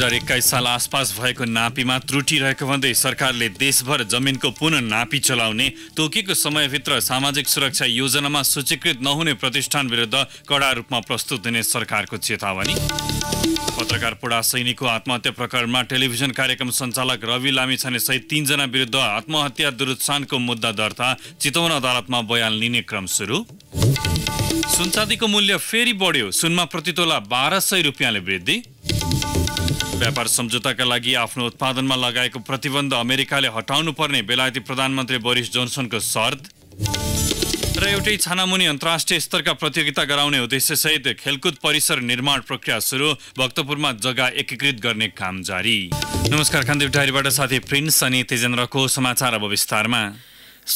हजार एक्काइस साल आसपास भएको नापीमा त्रुटि रहेको भन्दै सरकारले देशभर जमिनको पुनः नापी चलाउने तोकेको समयभित्र सामाजिक सुरक्षा योजनामा सूचीकृत नहुने प्रतिष्ठान विरुद्ध कडा रूपमा प्रस्तुत हुने सरकारको चेतावनी पत्रकार पुडा सैनिकको आत्महत्या प्रकरणमा टेलिभिजन कार्यक्रम सञ्चालक रवि लामिछाने सहित तीनजना विरुद्ध आत्महत्या दुरुत्सानको मुद्दा दर्ता चितवन अदालतमा बयान लिने क्रम सुरु सुनचाँदीको मूल्य फेरि बढ्यो सुनमा प्रतितोला बाह्र सय रुपियाँले वृद्धि व्यापार सम्झौताका लागि आफ्नो उत्पादनमा लगाएको प्रतिबन्ध अमेरिकाले हटाउनु पर्ने बेलायती प्रधानमन्त्री बोरिस जोनसनको शर्त र एउटै छानामुनि अन्तर्राष्ट्रिय स्तरका प्रतियोगिता गराउने उद्देश्यसहित खेलकुद परिसर निर्माण प्रक्रिया सुरु भक्तपुरमा जग्गा एकीकृत गर्ने काम जारी नमस्कार खानदेव डायरीबाट साथी प्रिन्स अनि तेजेन्द्रको समाचार अब विस्तारमा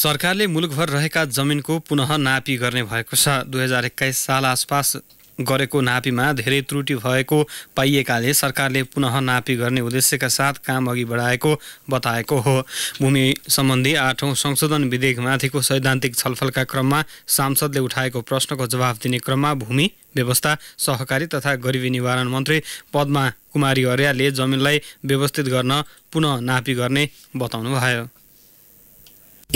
सरकारले मुलुकभर रहेका जमिनको पुनः नापी गर्ने भएको छ दुई हजार एक्काइस साल आसपास गरेको नापीमा धेरै त्रुटि भएको पाइएकाले सरकारले पुनः नापी गर्ने उद्देश्यका साथ काम अघि बढाएको बताएको हो भूमि सम्बन्धी आठौँ संशोधन विधेयकमाथिको सैद्धान्तिक छलफलका क्रममा सांसदले उठाएको प्रश्नको जवाफ दिने क्रममा भूमि व्यवस्था सहकारी तथा गरिबी निवारण मन्त्री पद्मा कुमारी अर्यालले जमिनलाई व्यवस्थित गर्न पुनः नापी गर्ने बताउनुभयो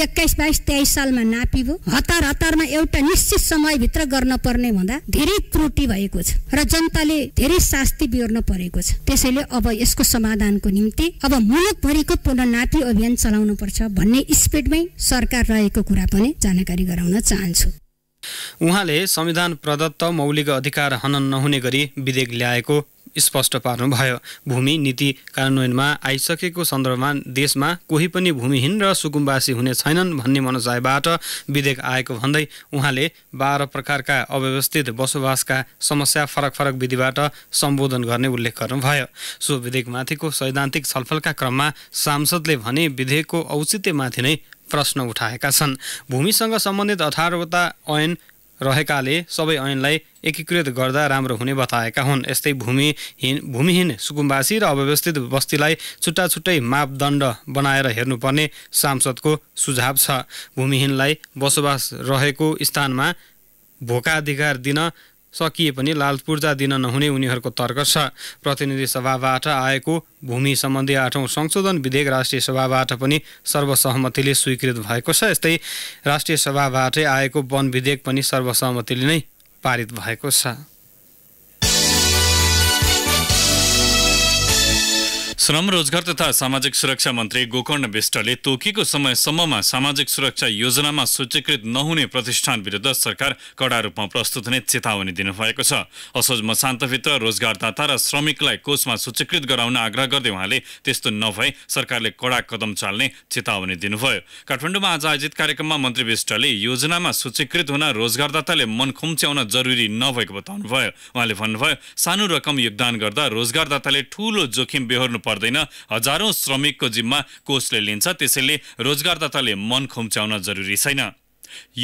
एक्काइस बाइस तेइस सालमा नापिबो हतार हतारमा एउटा निश्चित समयभित्र गर्न पर्ने भन्दा धेरै त्रुटि भएको छ र जनताले धेरै शास्ति बिहोर्न परेको छ त्यसैले अब यसको समाधानको निम्ति अब मुलुकभरिको पुनर्नापी अभियान चलाउनु पर्छ भन्ने स्पिडमै सरकार रहेको कुरा पनि जानकारी गराउन चाहन्छु उहाँले संविधान प्रदत्त मौलिक अधिकार हनन नहुने गरी विधेयक ल्याएको स्पष्ट पार्नुभयो भूमि नीति कार्यान्वयनमा आइसकेको सन्दर्भमा देशमा कोही पनि भूमिहीन र सुकुम्बासी हुने छैनन् भन्ने मनोजायबाट विधेयक आएको भन्दै उहाँले बाह्र प्रकारका अव्यवस्थित बसोबासका समस्या फरक फरक विधिबाट सम्बोधन गर्ने उल्लेख गर्नुभयो सो विधेयकमाथिको सैद्धान्तिक छलफलका क्रममा सांसदले भने विधेयकको औचित्यमाथि नै प्रश्न उठाएका छन् भूमिसँग सम्बन्धित अठारवटा ऐन रहेकाले सबै ऐनलाई एकीकृत गर्दा राम्रो हुने बताएका हुन् यस्तै भूमिहीन भूमिहीन सुकुम्बासी र अव्यवस्थित बस्तीलाई छुट्टा छुट्टै मापदण्ड बनाएर हेर्नुपर्ने सांसदको सुझाव छ भूमिहीनलाई बसोबास रहेको स्थानमा भोकाधिकार दिन सकिए पनि लाल पूर्जा दिन नहुने उनीहरूको तर्क छ प्रतिनिधि सभाबाट आएको भूमि सम्बन्धी आठौँ संशोधन विधेयक राष्ट्रिय सभाबाट पनि सर्वसहमतिले स्वीकृत भएको छ यस्तै राष्ट्रिय सभाबाटै आएको वन विधेयक पनि सर्वसहमतिले नै पारित भएको छ श्रम रोजगार तथा सामाजिक सुरक्षा मन्त्री गोकर्ण विष्टले तोकिएको समयसम्ममा सामाजिक सुरक्षा योजनामा सूचीकृत नहुने प्रतिष्ठान विरुद्ध सरकार कडा रूपमा प्रस्तुत हुने चेतावनी दिनुभएको छ असोज मशान्तभित्र रोजगारदाता र श्रमिकलाई कोषमा सूचीकृत गराउन आग्रह गर्दै उहाँले त्यस्तो नभए सरकारले कडा कदम चाल्ने चेतावनी दिनुभयो काठमाडौँमा आज आयोजित कार्यक्रममा मन्त्री विष्टले योजनामा सूचीकृत हुन रोजगारदाताले मन खुम्च्याउन जरुरी नभएको बताउनुभयो उहाँले भन्नुभयो सानो रकम योगदान गर्दा रोजगारदाताले ठूलो जोखिम बेहोर्नु पर्छ पर्दैन हजारौं श्रमिकको जिम्मा कोषले लिन्छ त्यसैले रोजगारदाताले मन खुम्च्याउन जरुरी छैन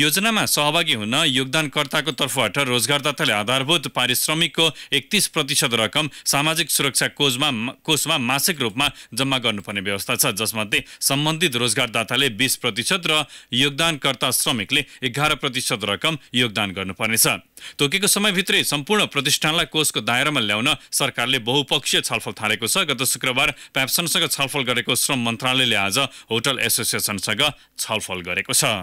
योजनामा सहभागी हुन योगदानकर्ताको तर्फबाट रोजगारदाताले आधारभूत पारिश्रमिकको एकतिस प्रतिशत रकम सामाजिक सुरक्षा कोषमा कोषमा मासिक रूपमा जम्मा गर्नुपर्ने व्यवस्था छ जसमध्ये सम्बन्धित रोजगारदाताले बिस प्रतिशत र योगदानकर्ता श्रमिकले एघार प्रतिशत रकम योगदान गर्नुपर्नेछ तोकेको समयभित्रै सम्पूर्ण प्रतिष्ठानलाई कोषको दायरामा ल्याउन सरकारले बहुपक्षीय छलफल थालेको छ गत शुक्रबार प्याप्सनसँग छलफल गरेको श्रम मन्त्रालयले आज होटल एसोसिएसनसँग छलफल गरेको छ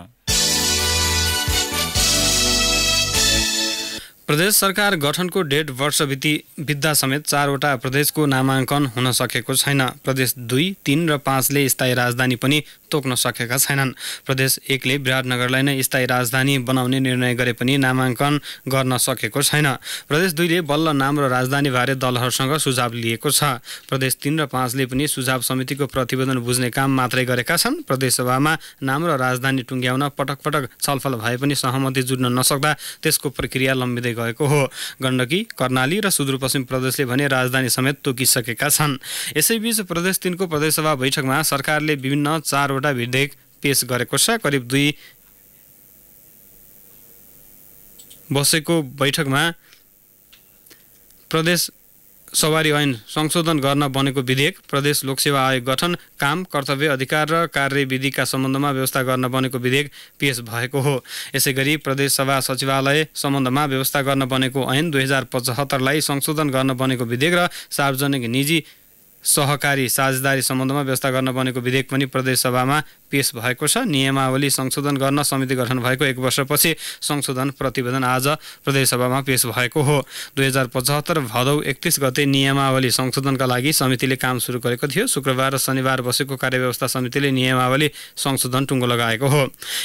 प्रदेश सरकार गठनको डेढ वर्षभिति बित्दा समेत चारवटा प्रदेशको नामाङ्कन हुन सकेको छैन प्रदेश दुई तिन र पाँचले स्थायी राजधानी पनि तोक्न सकेका छैनन् प्रदेश एकले विराटनगरलाई नै स्थायी राजधानी बनाउने निर्णय गरे पनि नामाङ्कन गर्न सकेको छैन प्रदेश दुईले बल्ल नाम र राजधानीबारे दलहरूसँग सुझाव लिएको छ प्रदेश तिन र पाँचले पनि सुझाव समितिको प्रतिवेदन बुझ्ने काम मात्रै गरेका छन् प्रदेशसभामा नाम र राजधानी टुङ्ग्याउन पटक पटक छलफल भए पनि सहमति जुड्न नसक्दा त्यसको प्रक्रिया लम्बिँदै गएको हो गण्डकी कर्णाली र सुदूरपश्चिम प्रदेशले भने राजधानी समेत तोकिसकेका छन् यसैबीच प्रदेश तिनको प्रदेशसभा बैठकमा सरकारले विभिन्न चारवटा एउटा विधेयक पेश गरेको छ करिब दुई बसेको बैठकमा प्रदेश सवारी ऐन संशोधन गर्न बनेको विधेयक प्रदेश लोकसेवा आयोग गठन काम कर्तव्य अधिकार र कार्यविधिका सम्बन्धमा व्यवस्था गर्न बनेको विधेयक पेश भएको हो यसै गरी सभा सचिवालय सम्बन्धमा व्यवस्था गर्न बनेको ऐन दुई हजार पचहत्तरलाई संशोधन गर्न बनेको विधेयक र सार्वजनिक निजी सहकारी साझेदारी सम्बन्धमा व्यवस्था गर्न बनेको विधेयक पनि प्रदेशसभामा पेश भएको छ नियमावली संशोधन गर्न समिति गठन भएको एक वर्षपछि संशोधन प्रतिवेदन आज प्रदेशसभामा पेश भएको हो दुई हजार पचहत्तर भदौ एकतिस गते नियमावली संशोधनका लागि समितिले काम सुरु गरेको थियो शुक्रबार र शनिबार बसेको कार्यव्यवस्था समितिले नियमावली संशोधन टुङ्गो लगाएको हो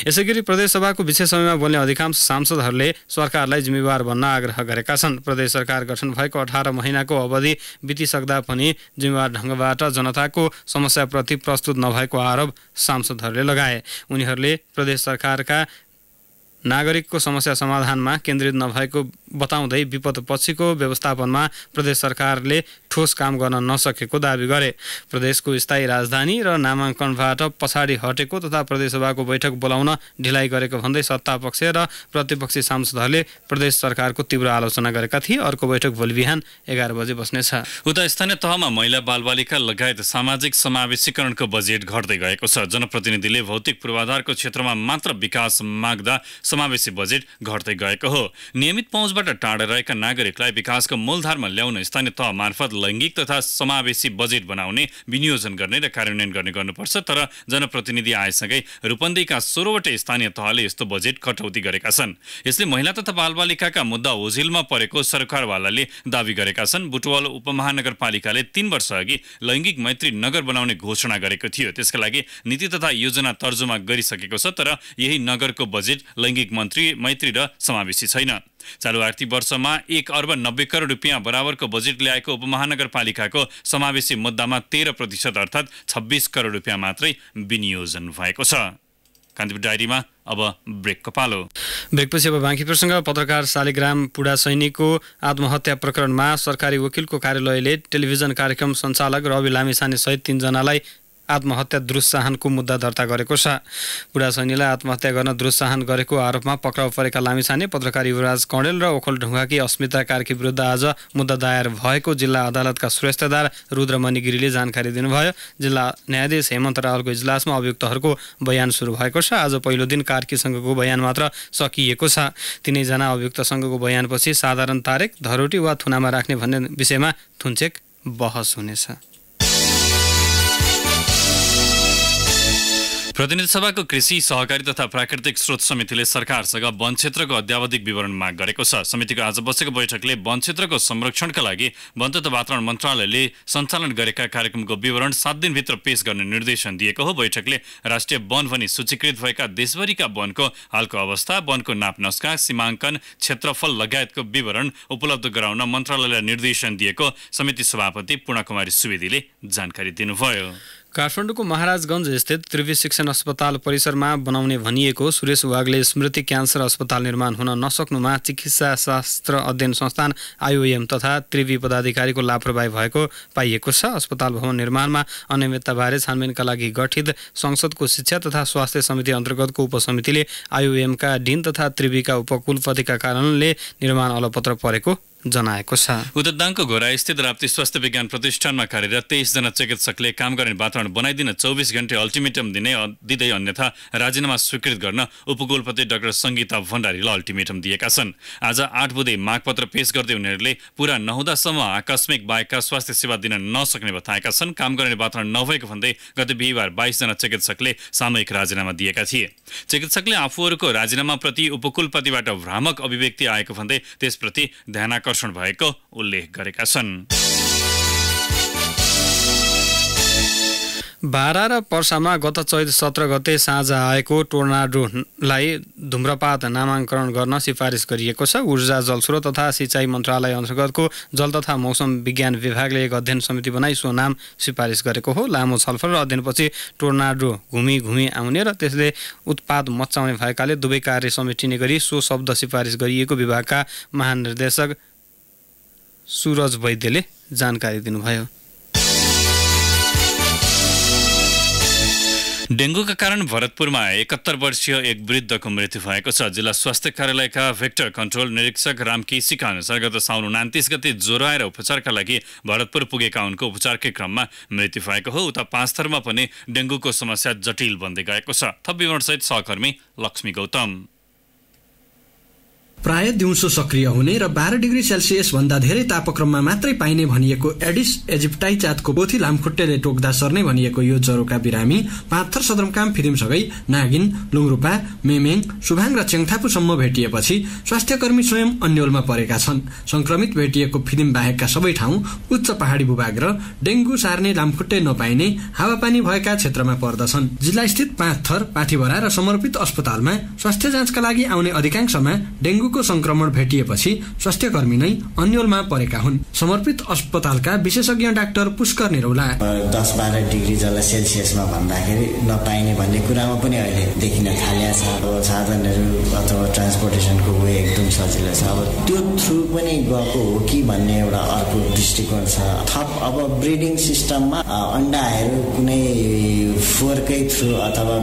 यसै गरी प्रदेशसभाको विशेष समयमा बोल्ने अधिकांश सांसदहरूले सरकारलाई जिम्मेवार भन्न आग्रह गरेका छन् प्रदेश सरकार गठन भएको अठार महिनाको अवधि बितिसक्दा पनि जिम्मेवार ढङ्गबाट जनताको समस्याप्रति प्रस्तुत नभएको आरोप सांसद सांसदहरूले लगाए उनीहरूले प्रदेश सरकारका नागरिकको समस्या समाधानमा केन्द्रित नभएको बताउँदै विपद पछिको व्यवस्थापनमा प्रदेश सरकारले ठोस काम गर्न नसकेको दावी गरे प्रदेशको स्थायी राजधानी र नामाङ्कनबाट पछाडि हटेको तथा प्रदेशसभाको बैठक बोलाउन ढिलाइ गरेको भन्दै सत्तापक्ष र प्रतिपक्षी सांसदहरूले प्रदेश सरकारको तीव्र आलोचना गरेका थिए अर्को बैठक भोलि बिहान एघार बजे बस्नेछ उता स्थानीय तहमा महिला बालबालिका लगायत सामाजिक समावेशीकरणको बजेट घट्दै गएको छ जनप्रतिनिधिले भौतिक पूर्वाधारको क्षेत्रमा मात्र विकास माग्दा समावेशी बजेट घट्दै गएको हो नियमित पहुँचबाट टाढा रहेका नागरिकलाई विकासको मूलधारमा ल्याउन स्थानीय तह मार्फत लैङ्गिक तथा समावेशी बजेट बनाउने विनियोजन गर्ने र कार्यान्वयन गर्ने गर्नुपर्छ तर जनप्रतिनिधि आएसँगै रूपन्देहीका सोह्रवटै स्थानीय तहले यस्तो बजेट कटौती गरेका छन् यसले महिला तथा बालबालिकाका मुद्दा ओझेलमा परेको सरकारवालाले दावी गरेका छन् बुटवल उपमहानगरपालिकाले तीन वर्ष अघि लैङ्गिक मैत्री नगर बनाउने घोषणा गरेको थियो त्यसका लागि नीति तथा योजना तर्जुमा गरिसकेको छ तर यही नगरको बजेट लैङ्गिक आर्थिक मन्त्री मैत्री र समावेशी छैन चालु आर्थिक वर्षमा एक अर्ब नब्बे करोड रुपियाँ बराबरको बजेट ल्याएको उपमहानगरपालिकाको समावेशी मुद्दामा तेह्र प्रतिशत अर्थात् छब्बिस करोड रुपियाँ मात्रै विनियोजन भएको छ कान्तिपुर डायरीमा अब ब्रेकको पालो ब्रेकपछि अब बाँकी प्रसङ्ग पत्रकार शालिग्राम पुडा सैनिकको आत्महत्या प्रकरणमा सरकारी वकिलको कार्यालयले टेलिभिजन कार्यक्रम सञ्चालक रवि लामिछाने सहित तिनजनालाई आत्महत्या दुस्साहनको मुद्दा दर्ता गरेको छ बुढा सैनीलाई आत्महत्या गर्न दुस्साहन गरेको आरोपमा पक्राउ परेका लामिछाने पत्रकार युवराज कणेल र ओखल ढुङ्गाकी अस्मिता कार्की विरुद्ध आज मुद्दा दायर भएको जिल्ला अदालतका श्रेष्ठदार रुद्रमणि गिरीले जानकारी दिनुभयो जिल्ला न्यायाधीश हेमन्त रावलको इजलासमा अभियुक्तहरूको बयान सुरु भएको छ आज पहिलो दिन कार्कीसँगको बयान मात्र सकिएको छ तिनैजना अभियुक्तसँगको बयानपछि साधारण तारेक धरोटी वा थुनामा राख्ने भन्ने विषयमा थुन्चेक बहस हुनेछ प्रतिनिधि सभाको कृषि सहकारी तथा प्राकृतिक स्रोत समितिले सरकारसँग वन क्षेत्रको अध्यावधिक विवरण माग गरेको छ समितिको आज बसेको बैठकले वन क्षेत्रको संरक्षणका लागि वन तथा वातावरण मन्त्रालयले सञ्चालन गरेका कार्यक्रमको विवरण सात दिनभित्र पेश गर्ने निर्देशन दिएको हो बैठकले राष्ट्रिय वन भनी सूचीकृत भएका देशभरिका वनको हालको अवस्था वनको नाप नस्का सीमाङ्कन क्षेत्रफल लगायतको विवरण उपलब्ध गराउन मन्त्रालयलाई निर्देशन दिएको समिति सभापति पूर्णकुमारी सुवेदीले जानकारी दिनुभयो काठमाडौँको महाराजगञ्ज स्थित त्रिवी शिक्षण अस्पताल परिसरमा बनाउने भनिएको सुरेश वागले स्मृति क्यान्सर अस्पताल निर्माण हुन नसक्नुमा चिकित्सा शास्त्र अध्ययन संस्थान आइओएम तथा त्रिवी पदाधिकारीको लापरवाही भएको पाइएको छ अस्पताल भवन निर्माणमा अनियमितताबारे छानबिनका लागि गठित संसदको शिक्षा तथा स्वास्थ्य समिति अन्तर्गतको उपसमितिले आइओएमका डिन तथा त्रिवीका उपकुलपतिका कारणले निर्माण अलपत्र परेको जनाएको छ दाङको घोरा स्थित राप्ती स्वास्थ्य विज्ञान प्रतिष्ठानमा कार्यरत तेइसजना चिकित्सकले काम गर्ने वातावरण बनाइदिन चौबिस घन्टे अल्टिमेटम दिने दिँदै अन्यथा राजीनामा स्वीकृत गर्न उपकुलपति डाक्टर सङ्गीता भण्डारीलाई अल्टिमेटम दिएका छन् आज आठ बुधे मागपत्र पेश गर्दै उनीहरूले पूरा नहुँदासम्म आकस्मिक बाहेकका स्वास्थ्य सेवा दिन नसक्ने बताएका छन् काम गर्ने वातावरण नभएको भन्दै गत बिहिबार बाइसजना चिकित्सकले सामूहिक राजीनामा दिएका थिए चिकित्सकले आफूहरूको राजीनामा प्रति उपकुलपतिबाट भ्रामक अभिव्यक्ति आएको भन्दै त्यसप्रति ध्यानकर्ष आकर्षण भएको उल्लेख गरेका छन् भारा र पर्सामा गत चैत सत्र गते साँझ आएको टोर्नाडोलाई धुम्रपात नामाङ्करण गर्न सिफारिस गरिएको छ ऊर्जा जलस्रोत तथा सिँचाइ मन्त्रालय अन्तर्गतको जल तथा मौसम विज्ञान विभागले एक अध्ययन समिति बनाई सो नाम सिफारिस गरेको हो लामो छलफल र अध्ययनपछि टोर्नाडो घुमी घुमी आउने र त्यसले उत्पाद मचाउने भएकाले दुवै कार्य समेटिने गरी सो शब्द सिफारिस गरिएको विभागका महानिर्देशक सुरज वैद्यले जानकारी दिनुभयो डेङ्गुका कारण भरतपुरमा एकहत्तर वर्षीय एक वृद्धको मृत्यु भएको छ जिल्ला स्वास्थ्य कार्यालयका भेक्टर कन्ट्रोल निरीक्षक रामकी सिका अनुसार गत साउन उनातिस गते ज्वरो आएर उपचारका लागि भरतपुर पुगेका उनको उपचारकै क्रममा मृत्यु भएको हो उता पाँच थरमा पनि डेङ्गुको समस्या जटिल बन्दै गएको छ थप विवरणसहित सहकर्मी लक्ष्मी गौतम प्राय दिउँसो सक्रिय हुने र बाह्र डिग्री सेल्सियस भन्दा धेरै तापक्रममा मात्रै पाइने भनिएको एडिस एजिप्टाई चातको पोथी लामखुट्टेले टोक्दा सर्ने भनिएको यो ज्वरोका बिरामी पाँथर सदरमकाम फिदिमसँगै नागिन लुङरूपा मेमेङ सुभाङ र चेङथापुसम्म भेटिएपछि स्वास्थ्य कर्मी स्वयं अन्यलमा परेका छन् संक्रमित भेटिएको फिदिम बाहेकका सबै ठाउँ उच्च पहाडी भूभाग र डेङ्गु सार्ने लामखुट्टे नपाइने हावापानी भएका क्षेत्रमा पर्दछन् जिल्लास्थित पाँथर पाथिभरा र समर्पित अस्पतालमा स्वास्थ्य जाँचका लागि आउने अधिकांशमा डेङ्गुको संक्रमण भेटिएपछि स्वास्थ्य कर्मी नै अन्यलमा परेका हुन् समर्पित अस्पतालका विशेषज्ञ डाक्टर पुष्कर निरौला दस बाह्र डिग्री जसलाई सेल्सियसमा भन्दाखेरि नपाइने भन्ने कुरामा पनि अहिले देखिन थालेको छ अब साधनहरू अथवा ट्रान्सपोर्टेसनको वे एकदम सजिलो छ अब त्यो थ्रु पनि गएको हो कि भन्ने एउटा अर्को दृष्टिकोण छ थप अब ब्रिडिङ सिस्टममा अन्डाहरू कुनै फोहोरकै थ्रु अथवा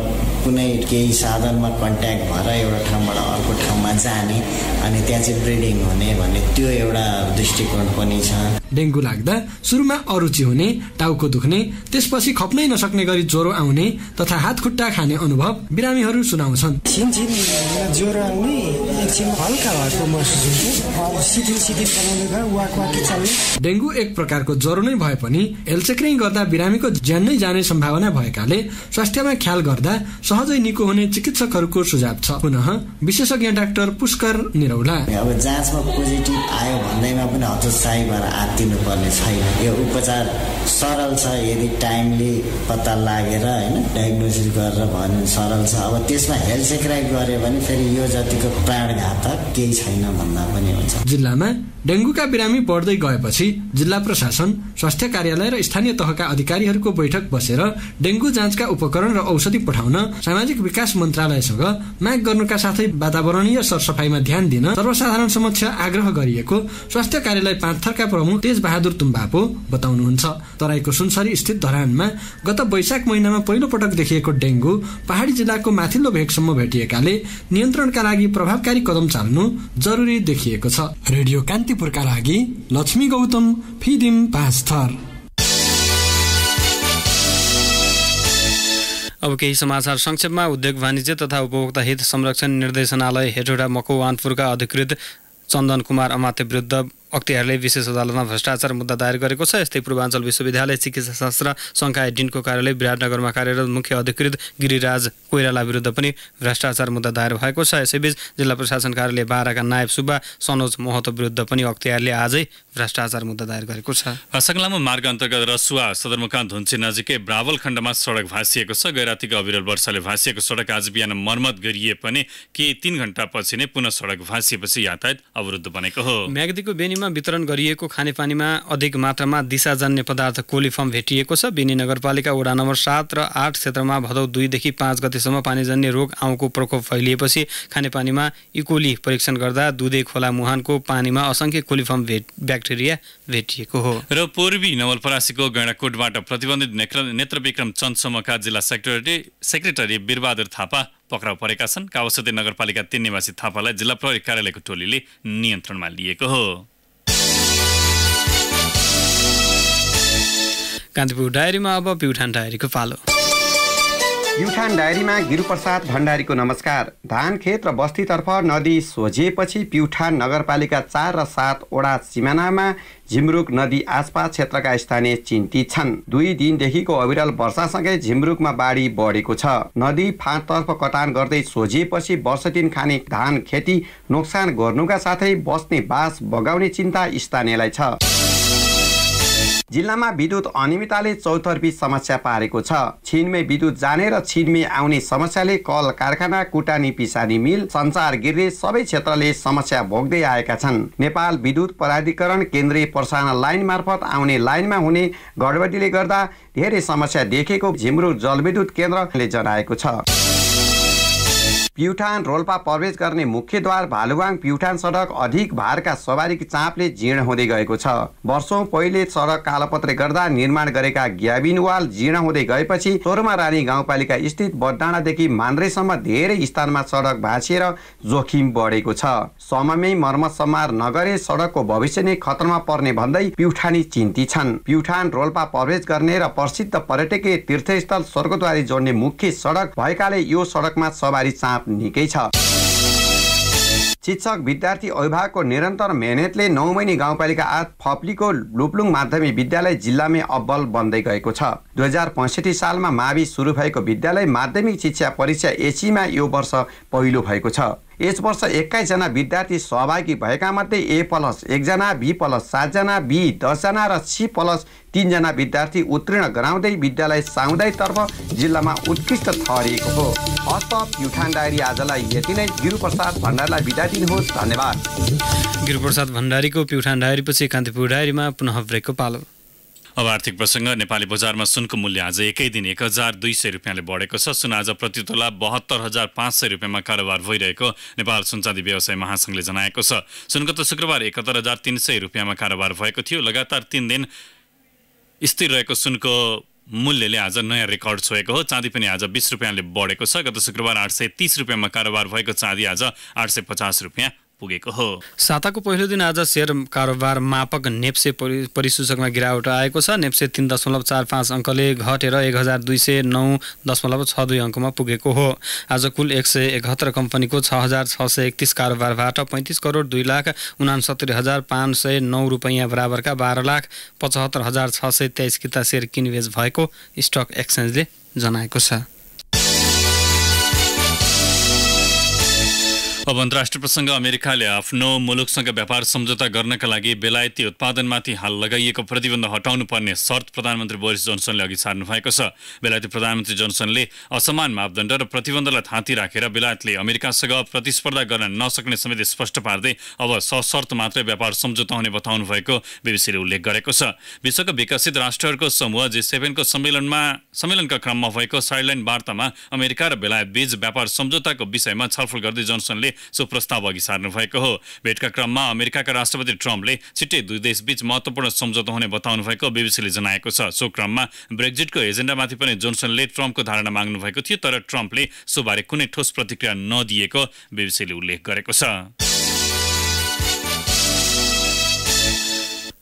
कुनै केही साधनमा कन्ट्याक्ट भएर एउटा ठाउँबाट अर्को ठाउँमा जाने अनि त्यहाँ चाहिँ ब्रिडिङ हुने भन्ने त्यो एउटा दृष्टिकोण पनि छ डेङ्गु लाग्दा सुरुमा अरुचि हुने टाउको दुख्ने त्यसपछि खप्नै नसक्ने गरी ज्वरो आउने तथा हात खुट्टा खाने अनुभव बिरामीहरू सुनाउँछन् ज्वरो आउने हल्का हुन्छ डेङ्गु एक प्रकारको ज्वरो नै भए पनि हेलचेक्रिङ गर्दा बिरामीको ज्यान नै जाने सम्भावना भएकाले स्वास्थ्यमा ख्याल गर्दा सहजै निको हुने चिकित्सकहरूको सुझाव छ पुनः विशेषज्ञ डाक्टर पुष्कर अब जाँचमा पोजिटिभ आयो भन्दैमा पनि हतोत्साही भएर हात दिनुपर्ने छैन यो उपचार सरल छ यदि टाइमली पत्ता लागेर होइन डायग्नोसिस गरेर भन्यो भने सरल छ अब त्यसमा हेल्थ सेक्राइ गर्यो भने फेरि यो जतिको प्राणघातक केही छैन भन्दा पनि हुन्छ जिल्लामा डेंगूका बिरामी बढ्दै गएपछि जिल्ला प्रशासन स्वास्थ्य कार्यालय र स्थानीय तहका अधिकारीहरूको बैठक बसेर डेङ्गु जाँचका उपकरण र औषधि पठाउन सामाजिक विकास मन्त्रालयसँग माग गर्नुका साथै वातावरणीय सरसफाइमा ध्यान दिन सर्वसाधारण समक्ष आग्रह गरिएको स्वास्थ्य कार्यालय पाँचथरका प्रमुख तेज बहादुर तुम्बापो बताउनुहुन्छ तराईको सुनसरी स्थित धरानमा गत वैशाख महिनामा पहिलो पटक देखिएको डेङ्गु पहाड़ी जिल्लाको माथिल्लो भेगसम्म भेटिएकाले नियन्त्रणका लागि प्रभावकारी कदम चाल्नु जरुरी देखिएको छ रेडियो कान्ति शान्तिपुरका लागि लक्ष्मी गौतम फिदिम थर अब केही समाचार संक्षेपमा उद्योग वाणिज्य तथा उपभोक्ता हित संरक्षण निर्देशनालय हेटोडा मकुवानपुरका अधिकृत चन्दन कुमार अमाते विरुद्ध अख्तियारले विशेष अदालतमा भ्रष्टाचार मुद्दा दायर गरेको छ यस्तै पूर्वाञ्चल विश्वविद्यालय चिकित्सा शास्त्र सङ्घका डिनको कार्यालय विराटनगरमा कार्यरत मुख्य अधिकृत गिरिराज कोइराला विरुद्ध पनि भ्रष्टाचार मुद्दा दायर भएको छ यसैबीच जिल्ला प्रशासन कार्यालय बाह्रका नायब सुब्बा सनोज महतो विरुद्ध पनि अख्तियारले आजै भ्रष्टाचार मुद्दा दायर गरेको छ सङ्लामो मार्ग अन्तर्गत रसुवा सदरमुकाम धुन्ची नजिकै ब्रावल खण्डमा सडक भाँसिएको छ गैरातीको अविरल वर्षाले भाँसिएको सडक आज बिहान मर्मत गरिए पनि केही तिन पछि नै पुनः सडक भाँसिएपछि यातायात अवरुद्ध बनेको हो म्यागदीको बेनीमा विद्यालयमा वितरण गरिएको खानेपानीमा अधिक मात्रामा दिशाजन्य पदार्थ कोलिफर्म भेटिएको छ बिनी नगरपालिका वडा नम्बर सात र आठ क्षेत्रमा भदौ दुईदेखि पाँच गतिसम्म पानीजन्य रोग आउँको प्रकोप फैलिएपछि खानेपानीमा इकोली परीक्षण गर्दा दुधे खोला मुहानको पानीमा असङ्ख्य कोलिफर्म भेट ब्याक्टेरिया भेटिएको हो र पूर्वी नवलपरासीको गैँडाकोटबाट प्रतिबन्धित नेत्र विक्रम चन्दसम्मका जिल्ला सेक्रेटरी सेक्रेटरी बिरबहादुर थापा पक्राउ परेका छन् कावसती नगरपालिका तिन निवासी थापालाई जिल्ला प्रहरी कार्यालयको टोलीले नियन्त्रणमा लिएको हो कान्तिपुर डायरीमा अब प्युठान डायरीको पालो प्युठान डायरीमा गिरुप्रसाद भण्डारीको नमस्कार धान खेत र बस्तीतर्फ नदी सोझिएपछि प्युठान नगरपालिका चार र सात वडा सिमानामा झिमरुक नदी आसपास क्षेत्रका स्थानीय चिन्तित छन् दुई दिनदेखिको अविरल वर्षासँगै झिमरुकमा बाढी बढेको छ नदी फाँटतर्फ कटान गर्दै सोझिएपछि वर्ष दिन खाने धान खेती नोक्सान गर्नुका साथै बस्ने बाँस बगाउने चिन्ता स्थानीयलाई छ जिल्लामा विद्युत अनियमितताले चौतर्फी समस्या पारेको छ छिनमै विद्युत जाने र छिनमै आउने समस्याले कल कारखाना कुटानी पिसानी मिल संचार गिर्ने सबै क्षेत्रले समस्या भोग्दै आएका छन् नेपाल विद्युत प्राधिकरण केन्द्रीय प्रसारण लाइन मार्फत आउने लाइनमा हुने गडबडीले गर्दा धेरै समस्या देखेको झिम्रु जलविद्युत केन्द्रले जनाएको छ प्युठान रोल्पा प्रवेश गर्ने मुख्यद्वार भालुवाङ प्युठान सडक अधिक भारका सवारी चापले जीर्ण हुँदै गएको छ वर्षौँ पहिले सडक कालोपत्रे गर्दा निर्माण गरेका वाल जीर्ण हुँदै गएपछि सोरमा रानी गाउँपालिका स्थित बडाँडादेखि मान्द्रेसम्म धेरै स्थानमा सडक भाँसिएर जोखिम बढेको छ समयमै मर्मत सम्हार नगरे सडकको भविष्य नै खतरामा पर्ने भन्दै प्युठानी चिन्ती छन् प्युठान रोल्पा प्रवेश गर्ने र प्रसिद्ध पर्यटकीय तीर्थस्थल स्वर्गद्वारी जोड्ने मुख्य सडक भएकाले यो सडकमा सवारी चाँप निकै छ शिक्षक विद्यार्थी अभिभावकको निरन्तर मेहनतले नौ महिने गाउँपालिका आठ फप्लीको लुप्लुङ माध्यमिक विद्यालय जिल्लामै अब्बल बन्दै गएको छ दुई हजार पैँसठी सालमा मावि सुरु भएको विद्यालय माध्यमिक शिक्षा परीक्षा एसीमा यो वर्ष पहिलो भएको छ यस वर्ष एक्काइसजना विद्यार्थी सहभागी भएका मध्ये ए प्लस एकजना बी प्लस सातजना बी दसजना र सी प्लस तिनजना विद्यार्थी उत्तीर्ण गराउँदै विद्यालय साउँदैतर्फ जिल्लामा उत्कृष्ट ठहरिएको हो अस्त प्युठान डायरी आजलाई यति नै गिरुप्रसाद भण्डारीलाई बिदा दिनुहोस् धन्यवाद गिरुप्रसाद भण्डारीको प्युठान डायरीपछि कान्तिपुर डायरीमा पुनः ब्रेकको पालो अब आर्थिक प्रसङ्ग नेपाली बजारमा सुनको मूल्य आज एकै दिन एक हजार दुई सय रुपियाँले बढेको छ सुन आज प्रतितोला बहत्तर हजार पाँच सय रुपियाँमा कारोबार भइरहेको नेपाल सुनचाँदी व्यवसाय महासङ्घले जनाएको छ सुनको त शुक्रबार एकहत्तर हजार तिन सय रुपियाँमा कारोबार भएको थियो लगातार तिन दिन स्थिर रहेको सुनको मूल्यले आज नयाँ रेकर्ड छोएको हो चाँदी पनि आज बिस रुपियाँले बढेको छ गत शुक्रबार आठ सय तिस रुपियाँमा कारोबार भएको चाँदी आज आठ सय पचास रुपियाँ पुगेको हो साताको पहिलो दिन आज सेयर कारोबार मापक नेप्से परिसूचकमा गिरावट आएको छ नेप्से तिन दशमलव चार पाँच अङ्कले घटेर एक हजार दुई सय नौ दशमलव छ दुई अङ्कमा पुगेको हो आज कुल एक सय एकहत्तर कम्पनीको छ हजार छ सय एकतिस कारोबारबाट पैँतिस करोड दुई लाख उनासत्तरी हजार पाँच सय नौ रुपैयाँ बराबरका बाह्र लाख पचहत्तर हजार छ सय तेइस किता सेयर किनबेच भएको स्टक एक्सचेन्जले जनाएको छ अब अन्तर्राष्ट्रिय प्रसङ्ग अमेरिकाले आफ्नो मुलुकसँग व्यापार सम्झौता गर्नका लागि बेलायती उत्पादनमाथि हाल लगाइएको प्रतिबन्ध हटाउनु पर्ने शर्त प्रधानमन्त्री बोरिस जोन्सनले अघि सार्नु भएको छ बेलायती प्रधानमन्त्री जोन्सनले असमान मापदण्ड र प्रतिबन्धलाई थाँती राखेर बेलायतले अमेरिकासँग प्रतिस्पर्धा गर्न नसक्ने समेत स्पष्ट पार्दै अब सशर्त मात्रै व्यापार सम्झौता हुने बताउनु भएको बिबिसीले उल्लेख गरेको छ विश्वका विकसित राष्ट्रहरूको समूह जी सेभेनको सम्मेलनमा सम्मेलनका क्रममा भएको साइडलाइन वार्तामा अमेरिका र बेलायत बीच व्यापार सम्झौताको विषयमा छलफल गर्दै जोन्सनले सो प्रस्ताव अघि सार्नु भएको हो भेटका क्रममा अमेरिकाका राष्ट्रपति ट्रम्पले छिट्टै दुई देशबीच महत्त्वपूर्ण सम्झौता हुने बताउनु भएको बिबिसीले जनाएको छ सो क्रममा ब्रेक्जिटको एजेन्डामाथि पनि जोन्सनले ट्रम्पको धारणा माग्नु भएको थियो तर ट्रम्पले सोबारे कुनै ठोस प्रतिक्रिया नदिएको बिबिसीले उल्लेख गरेको छ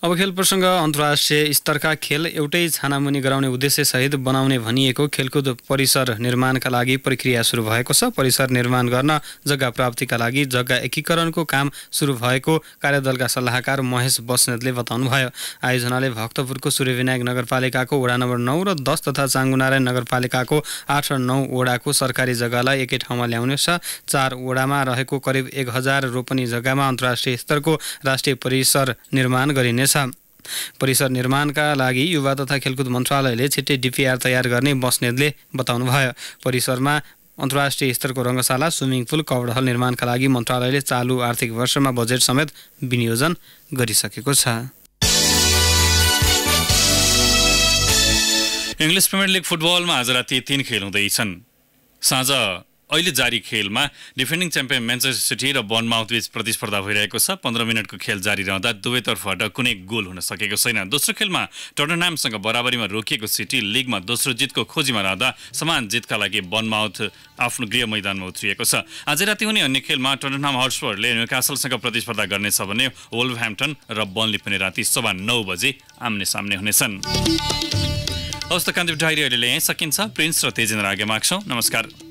अब खेल प्रसङ्ग अन्तर्राष्ट्रिय स्तरका खेल एउटै छानामुनि गराउने उद्देश्यसहित बनाउने भनिएको खेलकुद परिसर निर्माणका लागि प्रक्रिया सुरु भएको छ परिसर निर्माण गर्न जग्गा प्राप्तिका लागि जग्गा एकीकरणको काम सुरु भएको कार्यदलका सल्लाहकार महेश बस्नेतले बताउनुभयो आयोजनाले भक्तपुरको सूर्यविनायक नगरपालिकाको वडा नम्बर नौ र दस तथा चाङ्गुनारायण नगरपालिकाको आठ र नौ वडाको सरकारी जग्गालाई एकै ठाउँमा ल्याउनेछ चार वडामा रहेको करिब एक हजार रोपनी जग्गामा अन्तर्राष्ट्रिय स्तरको राष्ट्रिय परिसर निर्माण गरिनेछ हुनेछ परिसर निर्माणका लागि युवा तथा खेलकुद मन्त्रालयले छिट्टै डिपिआर तयार गर्ने बस्नेतले बताउनुभयो परिसरमा अन्तर्राष्ट्रिय स्तरको रङ्गशाला स्विमिङ पुल कवर हल निर्माणका लागि मन्त्रालयले चालु आर्थिक वर्षमा बजेट समेत विनियोजन गरिसकेको छ इङ्ग्लिस प्रिमियर लिग फुटबलमा आज राति तिन खेल हुँदैछन् साँझ अहिले जारी खेलमा डिफेन्डिङ च्याम्पियन म्यान्चेस्टर सिटी र बीच प्रतिस्पर्धा भइरहेको छ पन्ध्र मिनटको खेल जारी रहँदा दुवैतर्फबाट कुनै गोल हुन सकेको छैन दोस्रो खेलमा टर्नामसँग बराबरीमा रोकिएको सिटी लिगमा दोस्रो जितको खोजीमा रहँदा समान जितका लागि बर्नमाउथ आफ्नो गृह मैदानमा उत्रिएको छ आज राति हुने अन्य खेलमा टर्नाम हर्सफोर्डले न्युकासलसँग प्रतिस्पर्धा गर्नेछ भने वोल्भ्याम्पटन र बनले पनि राति सभा नौ बजे आम्ने सामने हुनेछन् हवस् त कान्तिप डायरी अहिले यहीँ सकिन्छ प्रिन्स र तेजेन्द्र आगे माग्छौँ नमस्कार